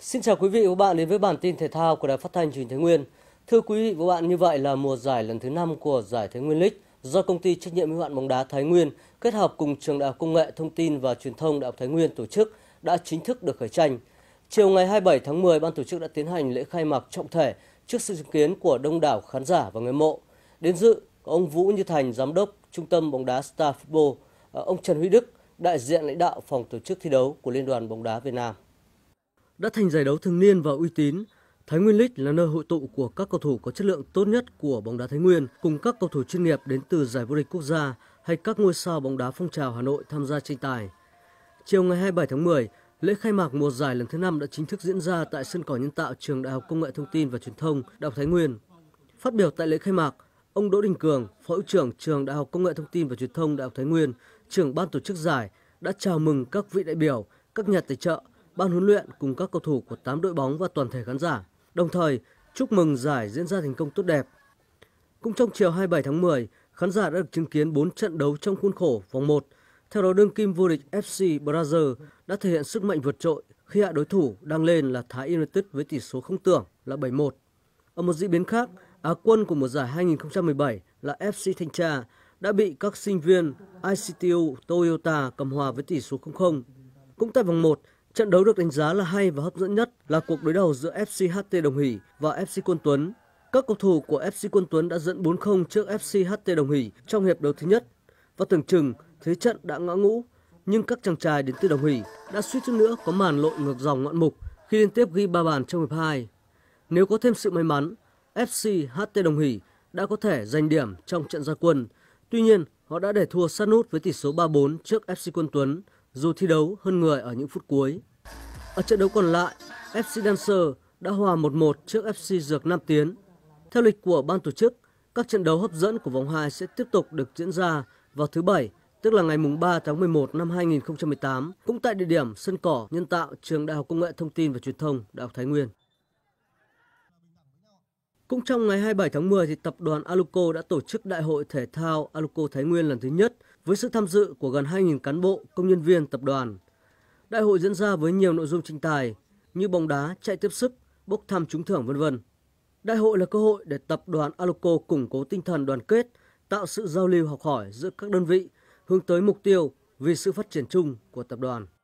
Xin chào quý vị và các bạn đến với bản tin thể thao của Đài Phát thanh Truyền Thái Nguyên. Thưa quý vị và các bạn, như vậy là mùa giải lần thứ 5 của giải Thái Nguyên League do công ty trách nhiệm hữu hạn bóng đá Thái Nguyên kết hợp cùng trường Đại học Công nghệ Thông tin và Truyền thông Đại học Thái Nguyên tổ chức đã chính thức được khởi tranh. Chiều ngày 27 tháng 10, ban tổ chức đã tiến hành lễ khai mạc trọng thể trước sự chứng kiến của đông đảo khán giả và người mộ. Đến dự có ông Vũ Như Thành, giám đốc trung tâm bóng đá Star Football, ờ, ông Trần Huy Đức, đại diện lãnh đạo phòng tổ chức thi đấu của Liên đoàn bóng đá Việt Nam đã thành giải đấu thường niên và uy tín. Thái Nguyên League là nơi hội tụ của các cầu thủ có chất lượng tốt nhất của bóng đá Thái Nguyên cùng các cầu thủ chuyên nghiệp đến từ giải vô địch quốc gia hay các ngôi sao bóng đá phong trào Hà Nội tham gia tranh tài. Chiều ngày 27 tháng 10, lễ khai mạc mùa giải lần thứ 5 đã chính thức diễn ra tại sân cỏ nhân tạo Trường Đại học Công nghệ Thông tin và Truyền thông Đại học Thái Nguyên. Phát biểu tại lễ khai mạc, ông Đỗ Đình Cường, Phó hiệu trưởng Trường Đại học Công nghệ Thông tin và Truyền thông Đại học Thái Nguyên, trưởng ban tổ chức giải đã chào mừng các vị đại biểu, các nhà tài trợ, ban huấn luyện cùng các cầu thủ của 8 đội bóng và toàn thể khán giả. Đồng thời, chúc mừng giải diễn ra thành công tốt đẹp. Cũng trong chiều 27 tháng 10, khán giả đã được chứng kiến 4 trận đấu trong khuôn khổ vòng 1. Theo đó, đương kim vô địch FC Brazil đã thể hiện sức mạnh vượt trội khi hạ đối thủ đang lên là Thái United với tỷ số không tưởng là 7-1. Ở một diễn biến khác, Á quân của mùa giải 2017 là FC Thanh Tra đã bị các sinh viên ICTU Toyota cầm hòa với tỷ số 0-0. Cũng tại vòng 1, Trận đấu được đánh giá là hay và hấp dẫn nhất là cuộc đối đầu giữa FC HT Đồng Hỷ và FC Quân Tuấn. Các cầu thủ của FC Quân Tuấn đã dẫn 4-0 trước FC HT Đồng Hỷ trong hiệp đấu thứ nhất và tưởng chừng thế trận đã ngã ngũ, nhưng các chàng trai đến từ Đồng Hỷ đã suýt chút nữa có màn lội ngược dòng ngoạn mục khi liên tiếp ghi 3 bàn trong hiệp 2. Nếu có thêm sự may mắn, FC HT Đồng Hỷ đã có thể giành điểm trong trận gia quân. Tuy nhiên, họ đã để thua sát nút với tỷ số 3-4 trước FC Quân Tuấn dù thi đấu hơn người ở những phút cuối. Ở trận đấu còn lại, FC Dancer đã hòa 1-1 trước FC Dược Nam Tiến. Theo lịch của ban tổ chức, các trận đấu hấp dẫn của vòng 2 sẽ tiếp tục được diễn ra vào thứ Bảy, tức là ngày 3 tháng 11 năm 2018, cũng tại địa điểm sân cỏ nhân tạo Trường Đại học Công nghệ Thông tin và Truyền thông Đại học Thái Nguyên. Cũng trong ngày 27 tháng 10 thì tập đoàn Aluco đã tổ chức Đại hội Thể thao Aluco Thái Nguyên lần thứ nhất – với sự tham dự của gần 2.000 cán bộ, công nhân viên tập đoàn. Đại hội diễn ra với nhiều nội dung tranh tài như bóng đá, chạy tiếp sức, bốc thăm trúng thưởng v.v. Đại hội là cơ hội để tập đoàn Aloco củng cố tinh thần đoàn kết, tạo sự giao lưu học hỏi giữa các đơn vị, hướng tới mục tiêu vì sự phát triển chung của tập đoàn.